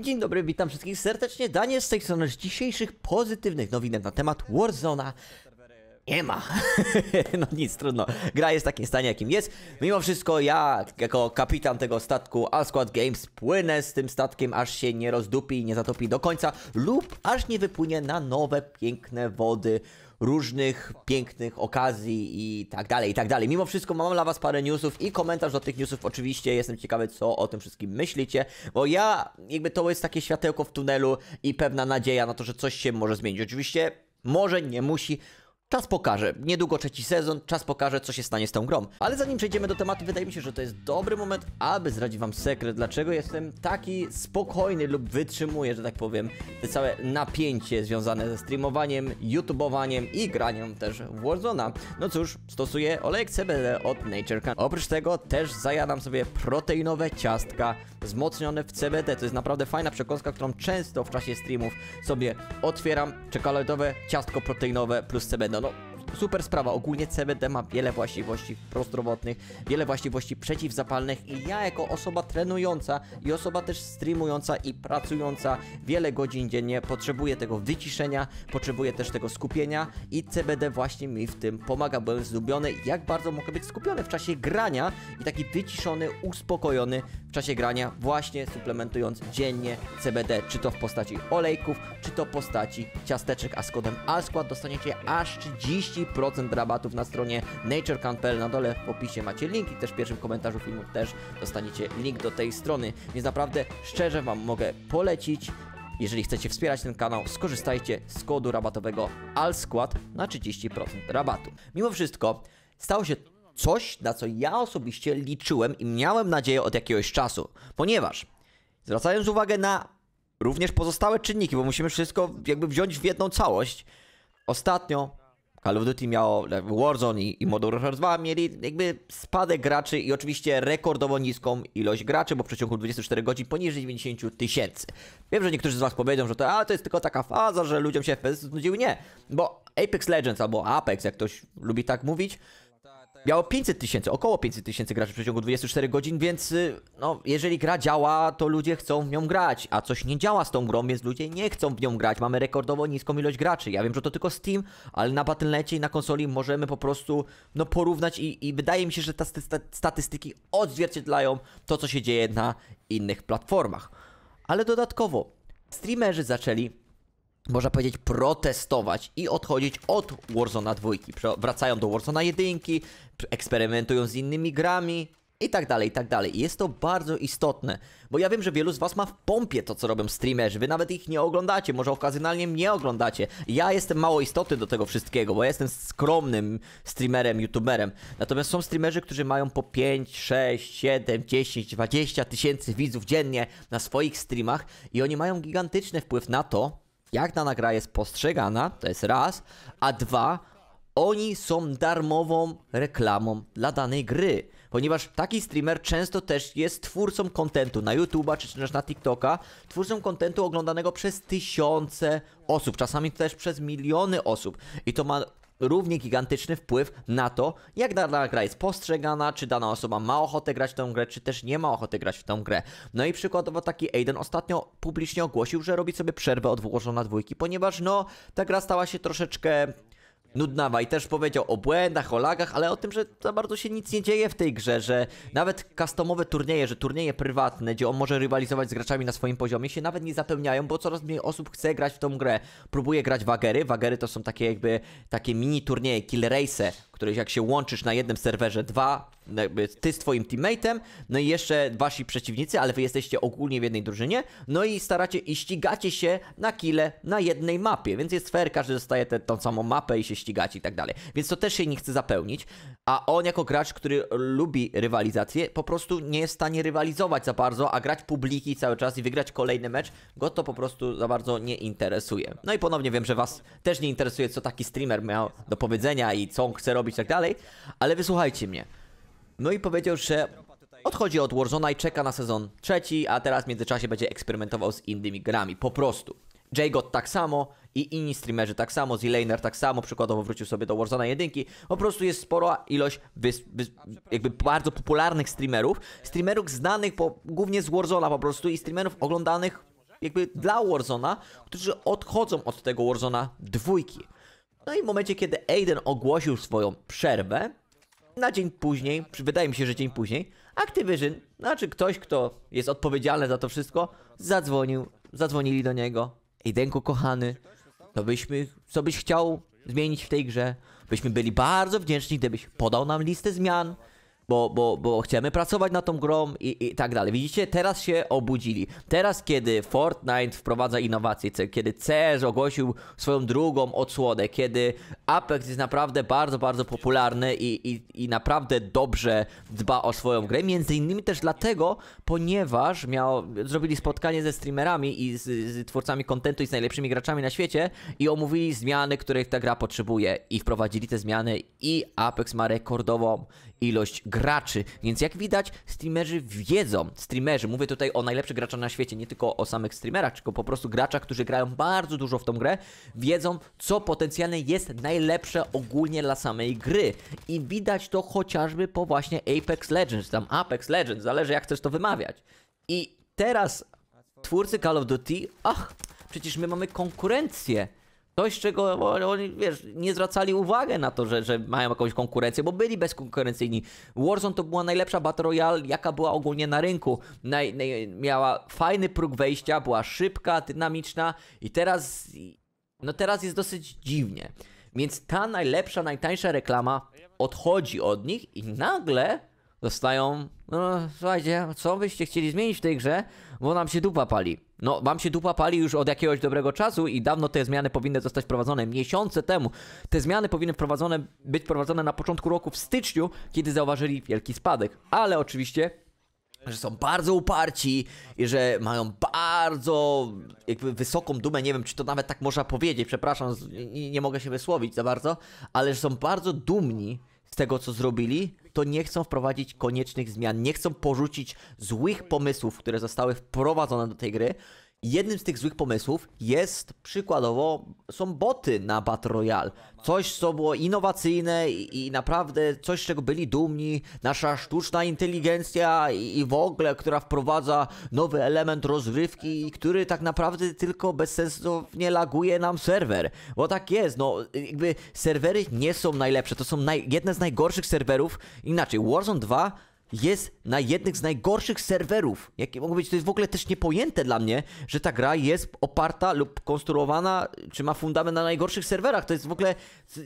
Dzień dobry, witam wszystkich serdecznie. Danie z tej strony z dzisiejszych pozytywnych nowinek na temat Warzona. Nie ma. no nic, trudno. Gra jest w takim stanie, jakim jest. Mimo wszystko ja, jako kapitan tego statku Asquad Games, płynę z tym statkiem, aż się nie rozdupi i nie zatopi do końca lub aż nie wypłynie na nowe, piękne wody różnych pięknych okazji i tak dalej, i tak dalej. Mimo wszystko mam dla was parę newsów i komentarz do tych newsów oczywiście. Jestem ciekawy, co o tym wszystkim myślicie, bo ja, jakby to jest takie światełko w tunelu i pewna nadzieja na to, że coś się może zmienić. Oczywiście może nie musi, Czas pokaże. Niedługo trzeci sezon, czas pokaże, co się stanie z tą grą. Ale zanim przejdziemy do tematu, wydaje mi się, że to jest dobry moment, aby zdradzić wam sekret, dlaczego jestem taki spokojny lub wytrzymuję, że tak powiem, te całe napięcie związane ze streamowaniem, youtubowaniem i graniem też w Warzona. No cóż, stosuję olejek CBD od Naturecan. Oprócz tego też zajadam sobie proteinowe ciastka wzmocnione w CBD. To jest naprawdę fajna przekąska, którą często w czasie streamów sobie otwieram. Czekoladowe ciastko proteinowe plus CBD no super sprawa. Ogólnie CBD ma wiele właściwości prozdrowotnych, wiele właściwości przeciwzapalnych i ja jako osoba trenująca i osoba też streamująca i pracująca wiele godzin dziennie potrzebuję tego wyciszenia, potrzebuję też tego skupienia i CBD właśnie mi w tym pomaga. Byłem zdubiony jak bardzo mogę być skupiony w czasie grania i taki wyciszony, uspokojony w czasie grania, właśnie suplementując dziennie CBD, czy to w postaci olejków, czy to w postaci ciasteczek, a z kodem ALSKUAD dostaniecie aż 30% rabatów na stronie naturecamp.pl, na dole w opisie macie link i też w pierwszym komentarzu filmu też dostaniecie link do tej strony, więc naprawdę szczerze Wam mogę polecić, jeżeli chcecie wspierać ten kanał, skorzystajcie z kodu rabatowego ALSKUAD na 30% rabatu. Mimo wszystko, stało się coś, na co ja osobiście liczyłem i miałem nadzieję od jakiegoś czasu, ponieważ zwracając uwagę na również pozostałe czynniki, bo musimy wszystko jakby wziąć w jedną całość, ostatnio Call of Duty miało, Warzone i, i Modern Warfare 2 mieli jakby spadek graczy i oczywiście rekordowo niską ilość graczy, bo w przeciągu 24 godzin poniżej 90 tysięcy. Wiem, że niektórzy z was powiedzą, że to, a, to jest tylko taka faza, że ludziom się FPS znudziły. Nie, bo Apex Legends albo Apex, jak ktoś lubi tak mówić, Miało 500 tysięcy, około 500 tysięcy graczy w przeciągu 24 godzin, więc y, no, jeżeli gra działa, to ludzie chcą w nią grać, a coś nie działa z tą grą, więc ludzie nie chcą w nią grać. Mamy rekordowo niską ilość graczy. Ja wiem, że to tylko Steam, ale na Battle.necie i na konsoli możemy po prostu no, porównać i, i wydaje mi się, że te statystyki odzwierciedlają to, co się dzieje na innych platformach. Ale dodatkowo, streamerzy zaczęli można powiedzieć, protestować i odchodzić od Warzona 2. Wracają do Warzona 1, eksperymentują z innymi grami i tak dalej, i tak dalej. I jest to bardzo istotne, bo ja wiem, że wielu z was ma w pompie to, co robią streamerzy. Wy nawet ich nie oglądacie, może okazjonalnie mnie oglądacie. Ja jestem mało istotny do tego wszystkiego, bo ja jestem skromnym streamerem, youtuberem. Natomiast są streamerzy, którzy mają po 5, 6, 7, 10, 20 tysięcy widzów dziennie na swoich streamach i oni mają gigantyczny wpływ na to, jak dana gra jest postrzegana, to jest raz, a dwa, oni są darmową reklamą dla danej gry. Ponieważ taki streamer często też jest twórcą kontentu na YouTube'a czy też na TikToka, twórcą kontentu oglądanego przez tysiące osób, czasami też przez miliony osób. I to ma równie gigantyczny wpływ na to, jak dana gra jest postrzegana, czy dana osoba ma ochotę grać w tę grę, czy też nie ma ochoty grać w tę grę. No i przykładowo taki Aiden ostatnio publicznie ogłosił, że robi sobie przerwę od Włożona Dwójki, ponieważ no, ta gra stała się troszeczkę nudnawa i też powiedział o błędach, o lagach, ale o tym, że za bardzo się nic nie dzieje w tej grze, że nawet customowe turnieje, że turnieje prywatne, gdzie on może rywalizować z graczami na swoim poziomie, się nawet nie zapełniają, bo coraz mniej osób chce grać w tą grę. Próbuje grać wagery, wagery to są takie jakby takie mini turnieje, kill race, które jak się łączysz na jednym serwerze dwa, ty z twoim teammateem, no i jeszcze wasi przeciwnicy, ale wy jesteście ogólnie w jednej drużynie, no i staracie i ścigacie się na kile na jednej mapie, więc jest fair, każdy dostaje tę tą samą mapę i się ścigać i tak dalej. Więc to też jej nie chce zapełnić. A on jako gracz, który lubi rywalizację, po prostu nie jest w stanie rywalizować za bardzo, a grać publiki cały czas i wygrać kolejny mecz, go to po prostu za bardzo nie interesuje. No i ponownie wiem, że was też nie interesuje, co taki streamer miał do powiedzenia i co on chce robić i tak dalej, ale wysłuchajcie mnie. No i powiedział, że odchodzi od Warzona i czeka na sezon trzeci, a teraz w międzyczasie będzie eksperymentował z innymi grami. Po prostu. Jgot tak samo i inni streamerzy tak samo, Zilaner tak samo, przykładowo wrócił sobie do Warzone 1. Po prostu jest spora ilość wys, wys, jakby bardzo popularnych streamerów, streamerów znanych po, głównie z Warzone'a po prostu i streamerów oglądanych jakby dla Warzona, którzy odchodzą od tego Warzona dwójki. No i w momencie, kiedy Aiden ogłosił swoją przerwę, na dzień później, wydaje mi się, że dzień później, Activision, znaczy ktoś, kto jest odpowiedzialny za to wszystko, zadzwonił, zadzwonili do niego, Ejdenku kochany, to byśmy, co byś chciał zmienić w tej grze? Byśmy byli bardzo wdzięczni, gdybyś podał nam listę zmian, bo, bo, bo chcemy pracować nad tą grą i, i tak dalej. Widzicie, teraz się obudzili. Teraz, kiedy Fortnite wprowadza innowacje, kiedy CS ogłosił swoją drugą odsłonę, kiedy Apex jest naprawdę bardzo, bardzo popularny i, i, i naprawdę dobrze dba o swoją grę, między innymi też dlatego, ponieważ miał, zrobili spotkanie ze streamerami i z, z twórcami kontentu i z najlepszymi graczami na świecie i omówili zmiany, których ta gra potrzebuje i wprowadzili te zmiany i Apex ma rekordową ilość graczy. Więc jak widać, streamerzy wiedzą, streamerzy, mówię tutaj o najlepszych graczach na świecie, nie tylko o samych streamerach, tylko po prostu graczach, którzy grają bardzo dużo w tą grę, wiedzą, co potencjalnie jest najlepsze ogólnie dla samej gry. I widać to chociażby po właśnie Apex Legends, tam Apex Legends, zależy jak chcesz to wymawiać. I teraz twórcy Call of Duty, ach, przecież my mamy konkurencję. Coś, czego oni, wiesz, nie zwracali uwagi na to, że, że mają jakąś konkurencję, bo byli bezkonkurencyjni. Warzone to była najlepsza Battle Royale, jaka była ogólnie na rynku. Naj, naj, miała fajny próg wejścia, była szybka, dynamiczna i teraz, no teraz jest dosyć dziwnie. Więc ta najlepsza, najtańsza reklama odchodzi od nich i nagle dostają, no słuchajcie, co byście chcieli zmienić w tej grze, bo nam się dupa pali. No, wam się dupa pali już od jakiegoś dobrego czasu i dawno te zmiany powinny zostać wprowadzone, miesiące temu. Te zmiany powinny wprowadzone, być wprowadzone na początku roku, w styczniu, kiedy zauważyli wielki spadek. Ale oczywiście że są bardzo uparci i że mają bardzo jakby wysoką dumę, nie wiem czy to nawet tak można powiedzieć, przepraszam, nie, nie mogę się wysłowić za bardzo, ale że są bardzo dumni z tego co zrobili to nie chcą wprowadzić koniecznych zmian, nie chcą porzucić złych pomysłów, które zostały wprowadzone do tej gry Jednym z tych złych pomysłów jest przykładowo są boty na Battle Royale. Coś, co było innowacyjne i, i naprawdę coś, z czego byli dumni. Nasza sztuczna inteligencja i, i, w ogóle, która wprowadza nowy element rozrywki, który tak naprawdę tylko bezsensownie laguje nam serwer. Bo tak jest, no jakby serwery nie są najlepsze. To są naj, jedne z najgorszych serwerów. Inaczej, Warzone 2 jest na jednych z najgorszych serwerów. Jakie mogą być, to jest w ogóle też niepojęte dla mnie, że ta gra jest oparta lub konstruowana, czy ma fundament na najgorszych serwerach. To jest w ogóle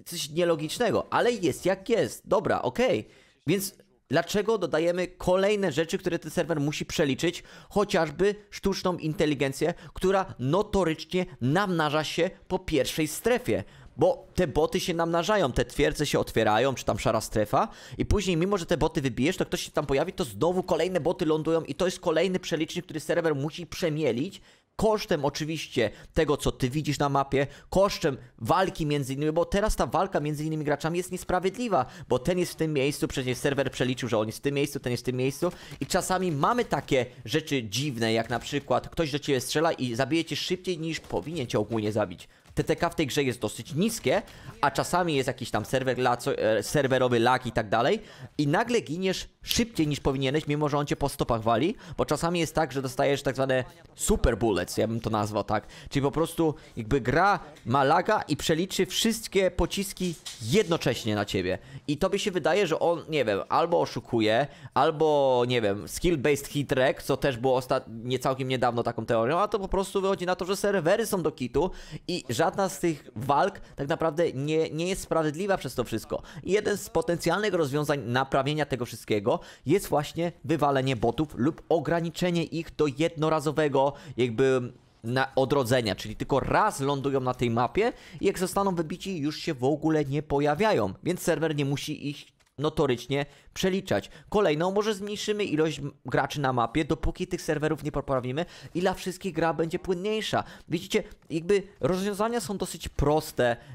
coś nielogicznego, ale jest jak jest. Dobra, okej. Okay. Więc dlaczego dodajemy kolejne rzeczy, które ten serwer musi przeliczyć, chociażby sztuczną inteligencję, która notorycznie namnaża się po pierwszej strefie bo te boty się namnażają, te twierdze się otwierają, czy tam szara strefa i później mimo, że te boty wybijesz, to ktoś się tam pojawi, to znowu kolejne boty lądują i to jest kolejny przelicznik, który serwer musi przemielić, kosztem oczywiście tego, co ty widzisz na mapie, kosztem walki między innymi, bo teraz ta walka między innymi graczami jest niesprawiedliwa, bo ten jest w tym miejscu, przecież serwer przeliczył, że on jest w tym miejscu, ten jest w tym miejscu i czasami mamy takie rzeczy dziwne, jak na przykład ktoś do ciebie strzela i zabije cię szybciej niż powinien cię ogólnie zabić. TTK w tej grze jest dosyć niskie, a czasami jest jakiś tam serwer, e, serwerowy lag i tak dalej i nagle giniesz szybciej niż powinieneś, mimo że on cię po stopach wali, bo czasami jest tak, że dostajesz tak zwane super bullets, ja bym to nazwał tak, czyli po prostu jakby gra ma laga i przeliczy wszystkie pociski jednocześnie na ciebie i to by się wydaje, że on, nie wiem, albo oszukuje, albo, nie wiem, skill-based hit track, co też było nie całkiem niedawno taką teorią, a to po prostu wychodzi na to, że serwery są do kitu i że żadna z tych walk tak naprawdę nie, nie jest sprawiedliwa przez to wszystko. I jeden z potencjalnych rozwiązań naprawienia tego wszystkiego jest właśnie wywalenie botów lub ograniczenie ich do jednorazowego jakby na odrodzenia, czyli tylko raz lądują na tej mapie i jak zostaną wybici, już się w ogóle nie pojawiają, więc serwer nie musi ich notorycznie przeliczać. Kolejną może zmniejszymy ilość graczy na mapie, dopóki tych serwerów nie poprawimy i dla wszystkich gra będzie płynniejsza. Widzicie, jakby rozwiązania są dosyć proste, yy,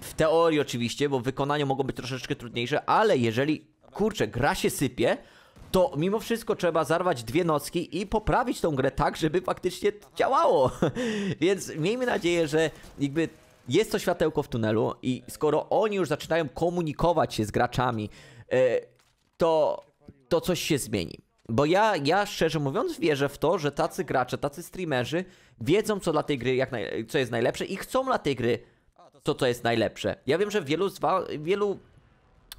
w teorii oczywiście, bo wykonaniu mogą być troszeczkę trudniejsze, ale jeżeli, kurczę, gra się sypie, to mimo wszystko trzeba zarwać dwie nocki i poprawić tą grę tak, żeby faktycznie działało. Więc miejmy nadzieję, że jakby jest to światełko w tunelu i skoro oni już zaczynają komunikować się z graczami, e, to, to coś się zmieni. Bo ja, ja szczerze mówiąc wierzę w to, że tacy gracze, tacy streamerzy wiedzą co dla tej gry, jak naj, co jest najlepsze i chcą dla tej gry to, co jest najlepsze. Ja wiem, że wielu, z wa- wielu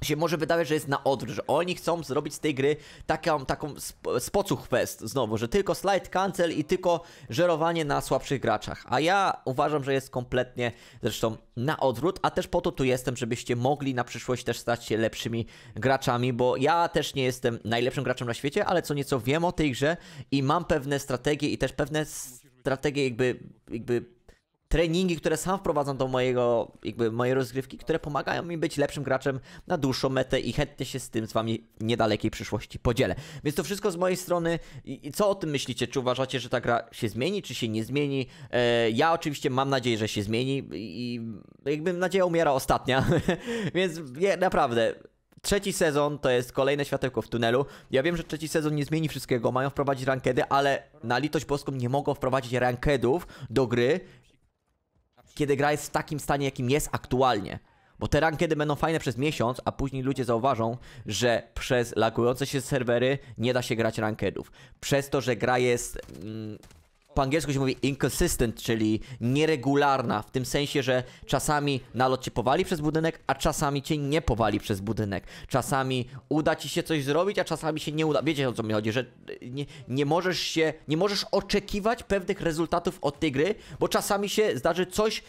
się może wydawać, że jest na odwrót, że oni chcą zrobić z tej gry taką, taką spocuch fest znowu, że tylko slide cancel i tylko żerowanie na słabszych graczach, a ja uważam, że jest kompletnie zresztą na odwrót, a też po to tu jestem, żebyście mogli na przyszłość też stać się lepszymi graczami, bo ja też nie jestem najlepszym graczem na świecie, ale co nieco wiem o tej grze i mam pewne strategie i też pewne strategie jakby, jakby treningi, które sam wprowadzam do mojego, jakby mojej rozgrywki, które pomagają mi być lepszym graczem na dłuższą metę i chętnie się z tym z wami w niedalekiej przyszłości podzielę. Więc to wszystko z mojej strony. I, co o tym myślicie? Czy uważacie, że ta gra się zmieni, czy się nie zmieni? E, ja oczywiście mam nadzieję, że się zmieni i jakby nadzieja umiera ostatnia. Więc nie, naprawdę, Trzeci sezon to jest kolejne światełko w tunelu. Ja wiem, że trzeci sezon nie zmieni wszystkiego, mają wprowadzić rankedy, ale na litość boską nie mogą wprowadzić rankedów do gry, kiedy gra jest w takim stanie, jakim jest aktualnie. Bo te rankedy będą fajne przez miesiąc, a później ludzie zauważą, że przez lagujące się serwery nie da się grać rankedów. Przez to, że gra jest mm, po angielsku się mówi inconsistent, czyli nieregularna, w tym sensie, że czasami nalot cię powali przez budynek, a czasami cię nie powali przez budynek. Czasami uda ci się coś zrobić, a czasami się nie uda. Wiecie o co mi chodzi, że nie, nie możesz się, nie możesz oczekiwać pewnych rezultatów od tej gry, bo czasami się zdarzy coś,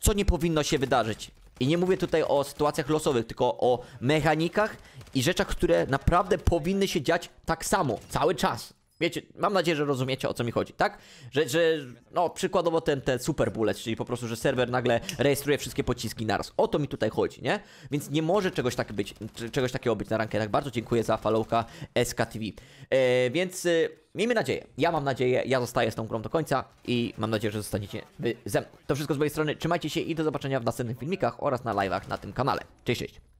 co nie powinno się wydarzyć. I nie mówię tutaj o sytuacjach losowych, tylko o mechanikach i rzeczach, które naprawdę powinny się dziać tak samo, cały czas. Wiecie, mam nadzieję, że rozumiecie o co mi chodzi, tak? Że, że no przykładowo ten, ten super bullet, czyli po prostu, że serwer nagle rejestruje wszystkie pociski naraz. O to mi tutaj chodzi, nie? Więc nie może czegoś, tak być, czegoś takiego być na Tak Bardzo dziękuję za followka SKTV. E, więc y, miejmy nadzieję, ja mam nadzieję, ja zostaję z tą grą do końca i mam nadzieję, że zostaniecie wy ze mną. To wszystko z mojej strony, trzymajcie się i do zobaczenia w następnych filmikach oraz na live'ach na tym kanale. Cześć, cześć!